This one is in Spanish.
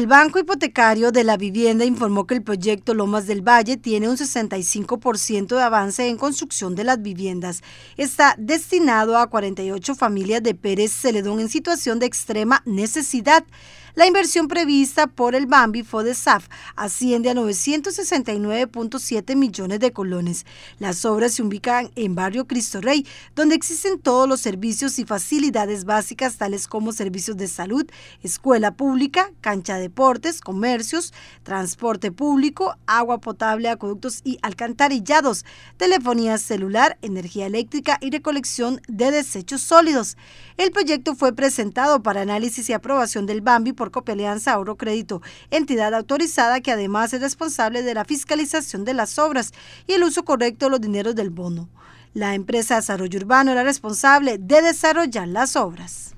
El Banco Hipotecario de la Vivienda informó que el proyecto Lomas del Valle tiene un 65% de avance en construcción de las viviendas. Está destinado a 48 familias de Pérez Celedón en situación de extrema necesidad. La inversión prevista por el Bambi FODESAF asciende a 969.7 millones de colones. Las obras se ubican en Barrio Cristo Rey, donde existen todos los servicios y facilidades básicas tales como servicios de salud, escuela pública, cancha de deportes, comercios, transporte público, agua potable, acueductos y alcantarillados, telefonía celular, energía eléctrica y recolección de desechos sólidos. El proyecto fue presentado para análisis y aprobación del Bambi por Oro Crédito, entidad autorizada que además es responsable de la fiscalización de las obras y el uso correcto de los dineros del bono. La empresa Desarrollo Urbano era responsable de desarrollar las obras.